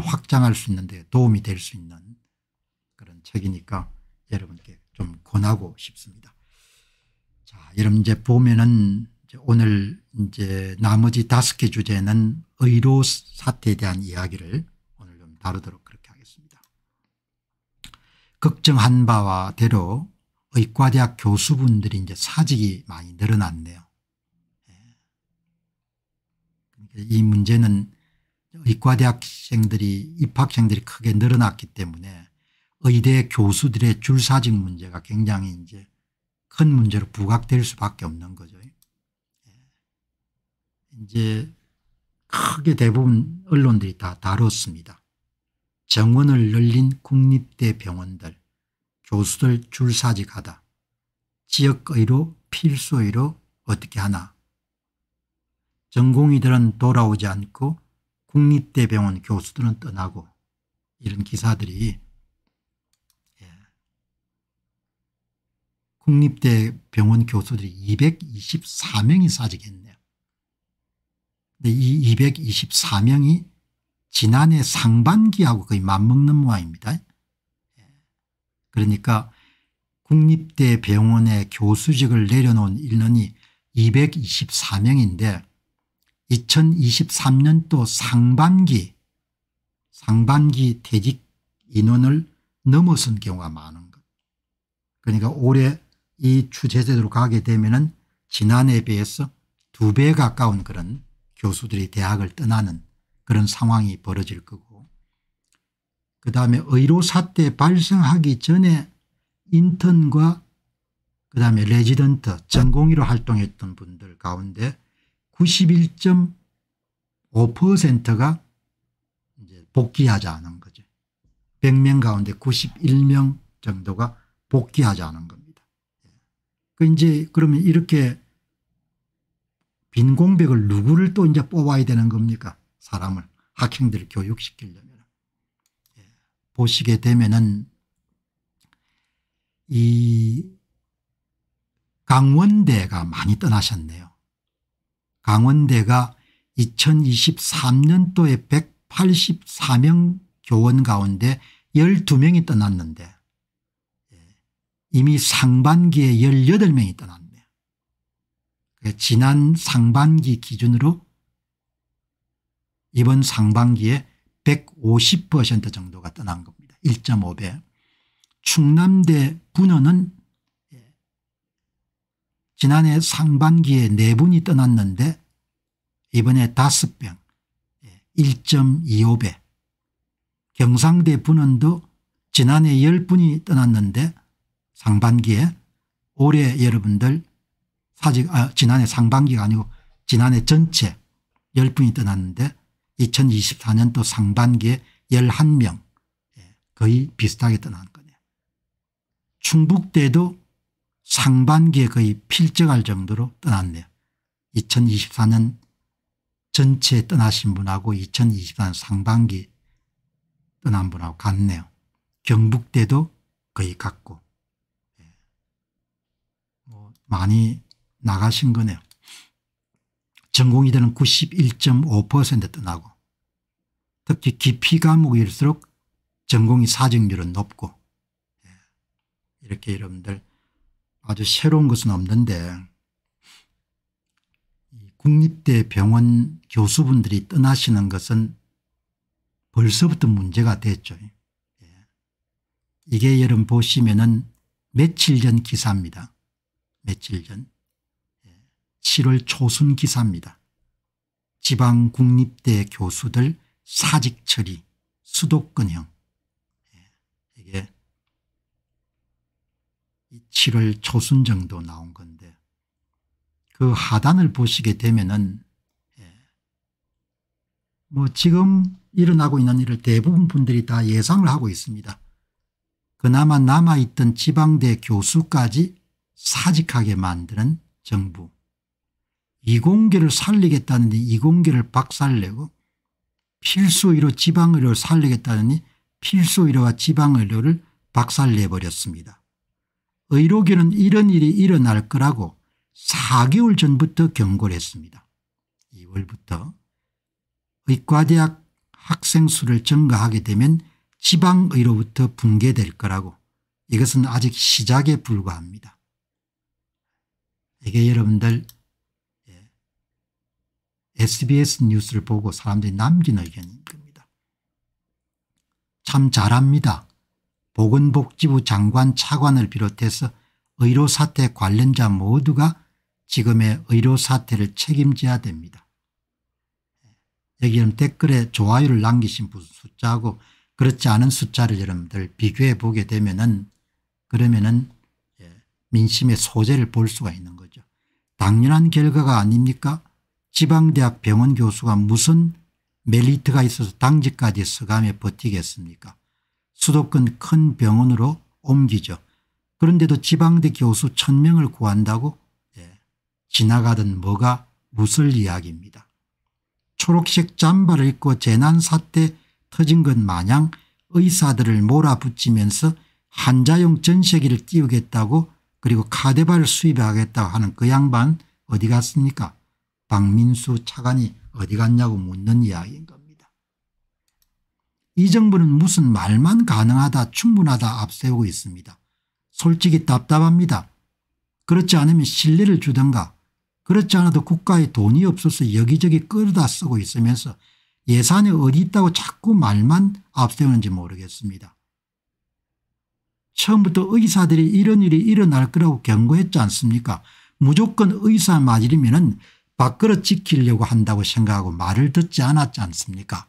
확장할 수 있는데 도움이 될 수 있는 그런 책이니까 여러분께 좀 권하고 싶습니다. 자, 여러분 이제 보면은 이제 오늘 이제 나머지 다섯 개 주제는 의료 사태에 대한 이야기를 오늘 좀 다루도록 그렇게 하겠습니다. 걱정한 바와 대로 의과대학 교수분들이 이제 사직이 많이 늘어났네요. 예. 그러니까 이 문제는 의과대학생들이 입학생들이 크게 늘어났기 때문에 의대 교수들의 줄사직 문제가 굉장히 이제 큰 문제로 부각될 수밖에 없는 거죠. 예. 이제 크게 대부분 언론들이 다 다뤘습니다. 정원을 늘린 국립대 병원들, 교수들 줄사직하다. 지역의료 필수의료 어떻게 하나. 전공의들은 돌아오지 않고 국립대병원 교수들은 떠나고 이런 기사들이 예. 국립대병원 교수들이 224명이 사직했네요. 근데 이 224명이 지난해 상반기하고 거의 맞먹는 모양입니다. 예. 그러니까 국립대병원의 교수직을 내려놓은 인원이 224명인데 2023년도 상반기 상반기 퇴직 인원을 넘어선 경우가 많은 것. 그러니까 올해 이추세제도로 가게 되면 은 지난해에 비해서 두 배 가까운 그런 교수들이 대학을 떠나는 그런 상황이 벌어질 거고 그다음에 의료 사태 발생하기 전에 인턴과 그다음에 레지던트 전공의로 활동했던 분들 가운데 91.5%가 복귀하지 않은 거죠. 100명 가운데 91명 정도가 복귀하지 않은 겁니다. 예. 그 이제 그러면 이렇게 빈 공백을 누구를 또 이제 뽑아야 되는 겁니까? 사람을 학생들을 교육시키려면 예. 보시게 되면은 이 강원대가 많이 떠나셨네요. 강원대가 2023년도에 184명 교원 가운데 12명이 떠났는데 예, 이미 상반기에 18명이 떠났네요. 그러니까 지난 상반기 기준으로 이번 상반기에 150% 정도가 떠난 겁니다. 1.5배. 충남대 분원은 지난해 상반기에 네분이 떠났는데 이번에 다섯 병 1.25배 예, 경상대 분원도 지난해 열분이 떠났는데 상반기에 올해 여러분들 사직 아, 지난해 상반기가 아니고 지난해 전체 열분이 떠났는데 2024년도 상반기에 11명 예, 거의 비슷하게 떠난 거네요. 충북대도 상반기에 거의 필적할 정도로 떠났네요. 2024년 전체 떠나신 분하고 2024년 상반기 떠난 분하고 같네요. 경북대도 거의 같고 예. 뭐 많이 나가신 거네요. 전공이대는91.5% 떠나고 특히 깊이 과목일수록 전공이 사정률은 높고 예. 이렇게 여러분들 아주 새로운 것은 없는데 국립대 병원 교수분들이 떠나시는 것은 벌써부터 문제가 됐죠. 예. 이게 여러분 보시면은 며칠 전 기사입니다. 며칠 전 7월 예. 초순 기사입니다. 지방 국립대 교수들 사직 처리 수도권형 7월 초순 정도 나온 건데 그 하단을 보시게 되면은 예. 뭐 지금 일어나고 있는 일을 대부분 분들이 다 예상을 하고 있습니다. 그나마 남아있던 지방대 교수까지 사직하게 만드는 정부. 이공계를 살리겠다는데 이공계를 박살내고 필수의료 지방의료를 살리겠다느니 필수의료와 지방의료를 박살내버렸습니다. 의료계는 이런 일이 일어날 거라고 4개월 전부터 경고를 했습니다. 2월부터 의과대학 학생 수를 증가하게 되면 지방의로부터 붕괴될 거라고 이것은 아직 시작에 불과합니다. 이게 여러분들 SBS 예, 뉴스를 보고 사람들이 남긴 의견인 겁니다. 참 잘합니다. 보건복지부 장관 차관을 비롯해서 의료사태 관련자 모두가 지금의 의료사태를 책임져야 됩니다. 여기는 댓글에 좋아요를 남기신 분 숫자하고 그렇지 않은 숫자를 여러분들 비교해 보게 되면은 그러면은 예, 민심의 소재를 볼 수가 있는 거죠. 당연한 결과가 아닙니까? 지방대학 병원 교수가 무슨 멜리트가 있어서 당직까지 서감에 버티겠습니까? 수도권 큰 병원으로 옮기죠. 그런데도 지방대 교수 1000명을 구한다고 예, 지나가던 뭐가 무슬 이야기입니다. 초록색 잠바를 입고 재난사태 터진 것 마냥 의사들을 몰아붙이면서 한자용 전세기를 띄우겠다고 그리고 카데바를 수입하겠다고 하는 그 양반 어디 갔습니까? 박민수 차관이 어디 갔냐고 묻는 이야기인 가이 정부는 무슨 말만 가능하다 충분하다 앞세우고 있습니다. 솔직히 답답합니다. 그렇지 않으면 신뢰를 주던가 그렇지 않아도 국가에 돈이 없어서 여기저기 끌어다 쓰고 있으면서 예산이 어디 있다고 자꾸 말만 앞세우는지 모르겠습니다. 처음부터 의사들이 이런 일이 일어날 거라고 경고했지 않습니까 무조건 의사 맞으려면 밥그릇 지키려고 한다고 생각하고 말을 듣지 않았지 않습니까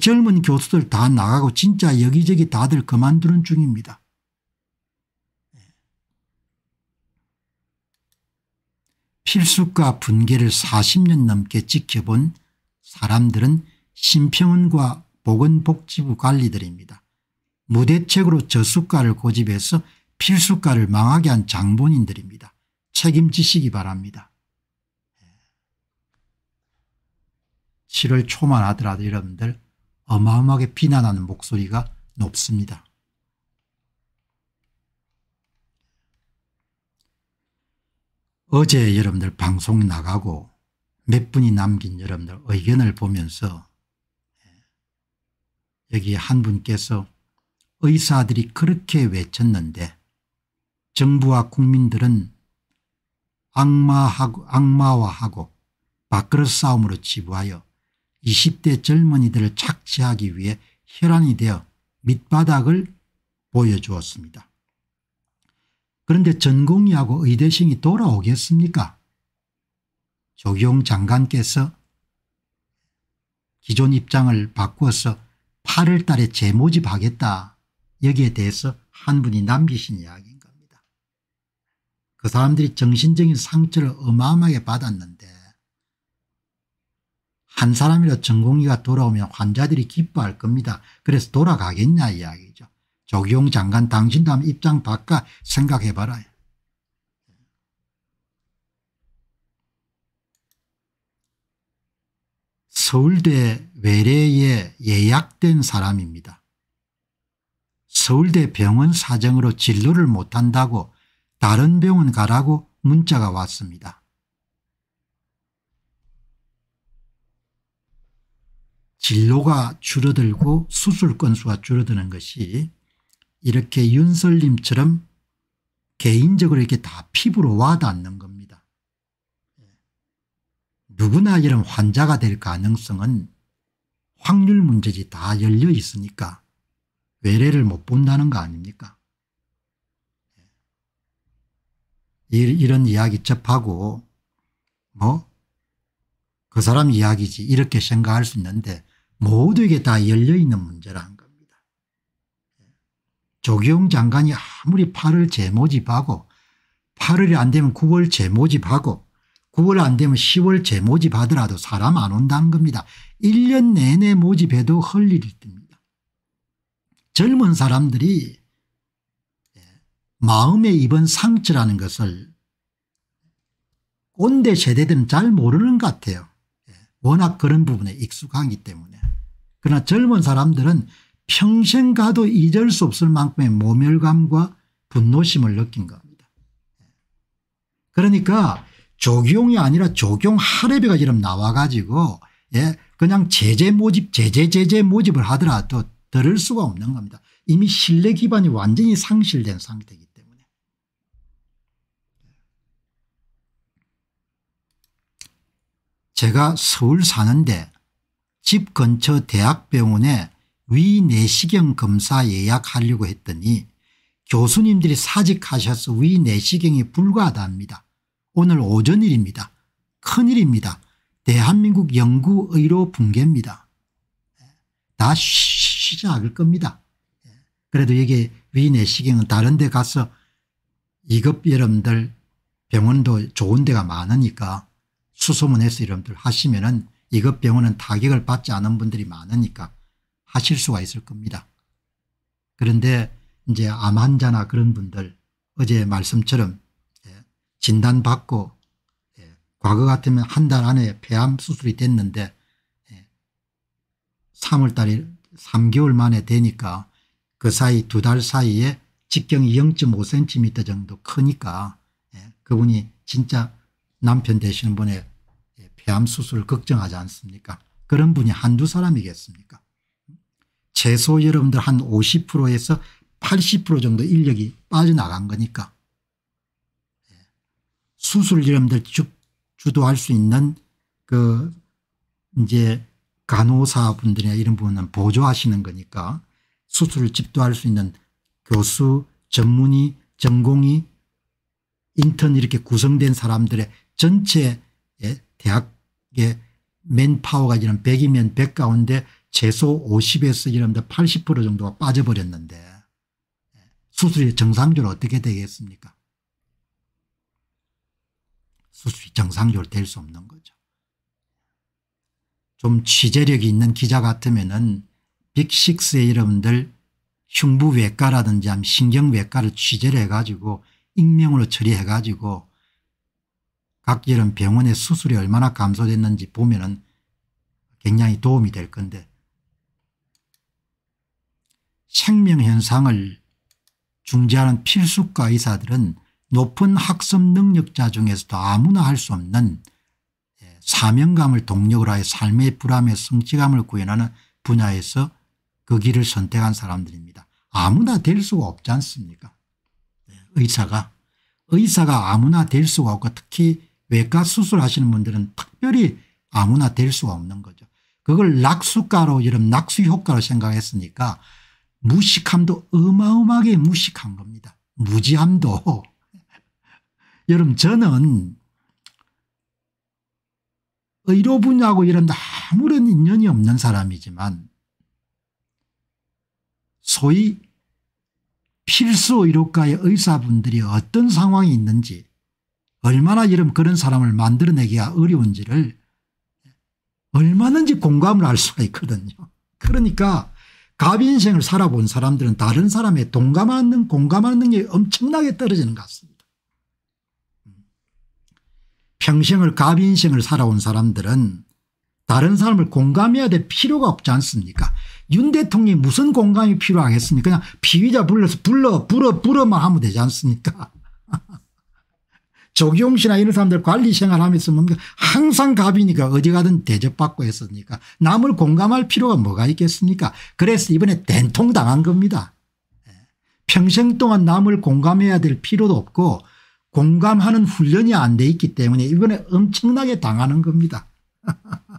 젊은 교수들 다 나가고 진짜 여기저기 다들 그만두는 중입니다. 예. 필수과 분계를 40년 넘게 지켜본 사람들은 심평원과 보건복지부 관리들입니다. 무대책으로 저수가를 고집해서 필수가를 망하게 한 장본인들입니다. 책임지시기 바랍니다. 7월 예. 초만 하더라도 여러분들 어마어마하게 비난하는 목소리가 높습니다. 어제 여러분들 방송 나가고 몇 분이 남긴 여러분들 의견을 보면서 여기 한 분께서 의사들이 그렇게 외쳤는데 정부와 국민들은 악마하고, 악마와하고 밥그릇 싸움으로 치부하여 20대 젊은이들을 착취하기 위해 혈안이 되어 밑바닥을 보여주었습니다. 그런데 전공의하고 의대생이 돌아오겠습니까? 조경 장관께서 기존 입장을 바꾸어서 8월 달에 재모집하겠다 여기에 대해서 한 분이 남기신 이야기인 겁니다. 그 사람들이 정신적인 상처를 어마어마하게 받았는데 한 사람이라 전공의가 돌아오면 환자들이 기뻐할 겁니다. 그래서 돌아가겠냐 이야기죠. 조기용 장관 당신도 한번 입장 바꿔 생각해봐라. 서울대 외래에 예약된 사람입니다. 서울대 병원 사정으로 진료를 못한다고 다른 병원 가라고 문자가 왔습니다. 진로가 줄어들고 수술 건수가 줄어드는 것이 이렇게 윤설님처럼 개인적으로 이렇게 다 피부로 와닿는 겁니다. 예. 누구나 이런 환자가 될 가능성은 확률 문제지 다 열려 있으니까 외래를 못 본다는 거 아닙니까? 예. 이런 이야기 접하고 뭐 그 사람 이야기지 이렇게 생각할 수 있는데 모두에게 다 열려있는 문제라는 겁니다. 조경 장관이 아무리 8월 재모집하고 8월이 안 되면 9월 재모집하고 9월 안 되면 10월 재모집하더라도 사람 안 온다는 겁니다. 1년 내내 모집해도 헐 일이 뜹니다. 젊은 사람들이 예, 마음에 입은 상처라는 것을 꼰대 세대들은 잘 모르는 것 같아요. 예, 워낙 그런 부분에 익숙하기 때문에. 그러나 젊은 사람들은 평생 가도 잊을 수 없을 만큼의 모멸감과 분노심을 느낀 겁니다. 그러니까 조경이 아니라 조경 하레비가 지금 나와가지고 예 그냥 제재 모집 제재 제재 모집을 하더라도 들을 수가 없는 겁니다. 이미 신뢰 기반이 완전히 상실된 상태이기 때문에. 제가 서울 사는데 집 근처 대학병원에 위내시경 검사 예약하려고 했더니 교수님들이 사직하셔서 위내시경이 불가하답니다. 오늘 오전 일입니다. 큰일입니다. 대한민국 연구의료 붕괴입니다. 예, 다 쉬지 않을 겁니다. 예, 그래도 이게 위내시경은 다른 데 가서 이급 여러분들 병원도 좋은 데가 많으니까 수소문해서 여러분들 하시면 은 이것 병원은 타격을 받지 않은 분들이 많으니까 하실 수가 있을 겁니다. 그런데 이제 암 환자나 그런 분들 어제 말씀처럼 예, 진단받고 예, 과거 같으면 한 달 안에 폐암 수술이 됐는데 3월달에 예, 3개월 만에 되니까 그 사이 두 달 사이에 직경이 0.5cm 정도 크니까 그분이 진짜 남편 되시는 분의 폐암 수술을 걱정하지 않습니까? 그런 분이 한두 사람이겠습니까? 최소 여러분들 한 50%에서 80% 정도 인력이 빠져나간 거니까 예. 수술 여러분들 주, 주도할 수 있는 그 이제 간호사분들이나 이런 분은 보조하시는 거니까 수술을 집도할 수 있는 교수 전문의 전공의 인턴 이렇게 구성된 사람들의 전체 예, 대학의 맨파워가 지금 100이면 100 가운데 최소 50에서 이랍니다. 80% 정도가 빠져버렸는데 수술이 정상적으로 어떻게 되겠습니까? 수술이 정상적으로 될 수 없는 거죠. 좀 취재력이 있는 기자 같으면은 빅식스의 여러분들 흉부외과라든지 신경외과를 취재를 해가지고 익명으로 처리해가지고 각기런 병원의 수술이 얼마나 감소됐는지 보면 은 굉장히 도움이 될 건데 생명현상을 중재하는 필수과 의사들은 높은 학습 능력자 중에서도 아무나 할 수 없는 예, 사명감을 동력으로 하여 삶의 불함의 성취감을 구현하는 분야에서 그 길을 선택한 사람들입니다. 아무나 될 수가 없지 않습니까 예, 의사가 의사가 아무나 될 수가 없고 특히 외과 수술하시는 분들은 특별히 아무나 될 수가 없는 거죠. 그걸 낙수가로 이런 낙수효과로 생각했으니까 무식함도 어마어마하게 무식한 겁니다. 무지함도. 여러분 저는 의료 분야하고 이런 아무런 인연이 없는 사람이지만 소위 필수 의료과의 의사분들이 어떤 상황이 있는지 얼마나 이런 그런 사람을 만들어내기가 어려운지를 얼마든지 공감을 할 수가 있거든요. 그러니까 갑 인생을 살아본 사람들은 다른 사람의 동감하는 공감하는 능력이 엄청나게 떨어지는 것 같습니다. 평생을 갑 인생을 살아온 사람들은 다른 사람을 공감해야 될 필요가 없지 않습니까 윤 대통령이 무슨 공감이 필요하겠습니까 그냥 피의자 불러서 불러 불어 불어만 하면 되지 않습니까 조경 씨나 이런 사람들 관리 생활하면서 뭡니 항상 갑이니까 어디 가든 대접받고 했으니까 남을 공감할 필요가 뭐가 있겠습니까 그래서 이번에 된통 당한 겁니다. 예. 평생 동안 남을 공감해야 될 필요도 없고 공감하는 훈련이 안 돼 있기 때문에 이번에 엄청나게 당하는 겁니다.